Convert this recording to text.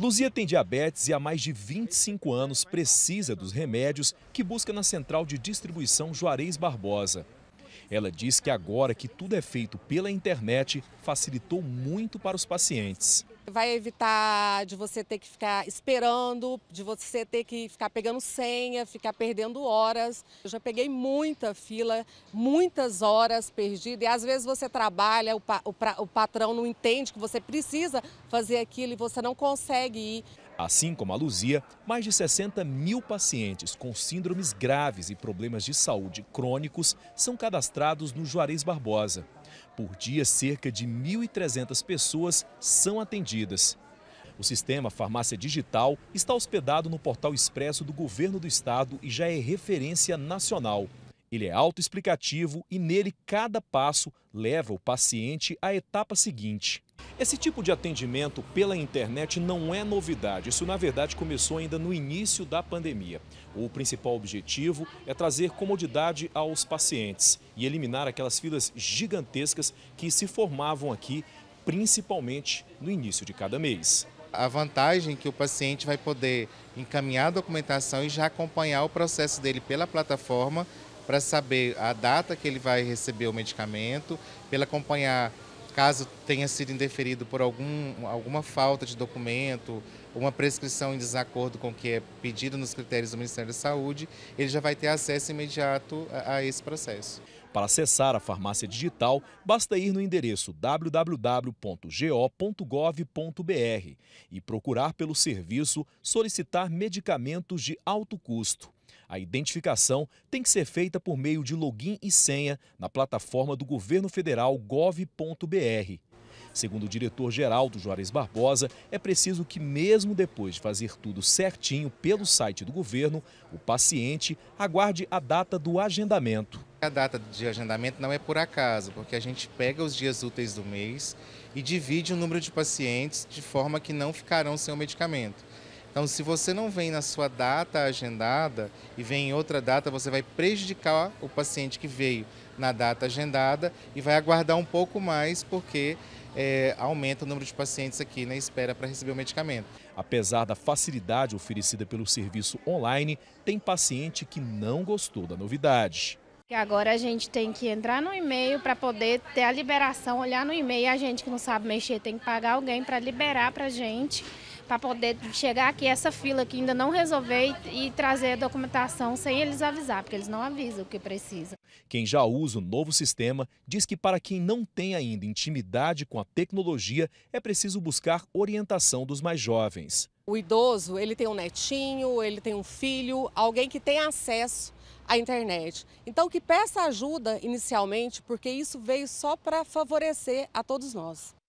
Luzia tem diabetes e há mais de 25 anos precisa dos remédios que busca na central de distribuição Juarez Barbosa. Ela diz que agora que tudo é feito pela internet, facilitou muito para os pacientes vai evitar de você ter que ficar esperando, de você ter que ficar pegando senha, ficar perdendo horas. Eu já peguei muita fila, muitas horas perdidas, e às vezes você trabalha, o, pa, o, pra, o patrão não entende que você precisa fazer aquilo e você não consegue ir. Assim como a Luzia, mais de 60 mil pacientes com síndromes graves e problemas de saúde crônicos são cadastrados no Juarez Barbosa. Por dia, cerca de 1.300 pessoas são atendidas. O sistema Farmácia Digital está hospedado no portal expresso do governo do estado e já é referência nacional. Ele é autoexplicativo e nele cada passo leva o paciente à etapa seguinte. Esse tipo de atendimento pela internet não é novidade. Isso, na verdade, começou ainda no início da pandemia. O principal objetivo é trazer comodidade aos pacientes e eliminar aquelas filas gigantescas que se formavam aqui, principalmente no início de cada mês. A vantagem é que o paciente vai poder encaminhar a documentação e já acompanhar o processo dele pela plataforma para saber a data que ele vai receber o medicamento, pela acompanhar caso tenha sido indeferido por algum, alguma falta de documento, uma prescrição em desacordo com o que é pedido nos critérios do Ministério da Saúde, ele já vai ter acesso imediato a, a esse processo. Para acessar a farmácia digital, basta ir no endereço www.go.gov.br e procurar pelo serviço Solicitar Medicamentos de Alto Custo. A identificação tem que ser feita por meio de login e senha na plataforma do governo federal gov.br. Segundo o diretor-geral do Juarez Barbosa, é preciso que, mesmo depois de fazer tudo certinho pelo site do governo, o paciente aguarde a data do agendamento. A data de agendamento não é por acaso, porque a gente pega os dias úteis do mês e divide o número de pacientes de forma que não ficarão sem o medicamento. Então, se você não vem na sua data agendada e vem em outra data, você vai prejudicar o paciente que veio na data agendada e vai aguardar um pouco mais, porque é, aumenta o número de pacientes aqui na espera para receber o medicamento. Apesar da facilidade oferecida pelo serviço online, tem paciente que não gostou da novidade. Agora a gente tem que entrar no e-mail para poder ter a liberação, olhar no e-mail. A gente que não sabe mexer tem que pagar alguém para liberar para a gente para poder chegar aqui essa fila que ainda não resolver e, e trazer a documentação sem eles avisar, porque eles não avisam o que precisa. Quem já usa o novo sistema diz que para quem não tem ainda intimidade com a tecnologia, é preciso buscar orientação dos mais jovens. O idoso, ele tem um netinho, ele tem um filho, alguém que tem acesso à internet. Então que peça ajuda inicialmente, porque isso veio só para favorecer a todos nós.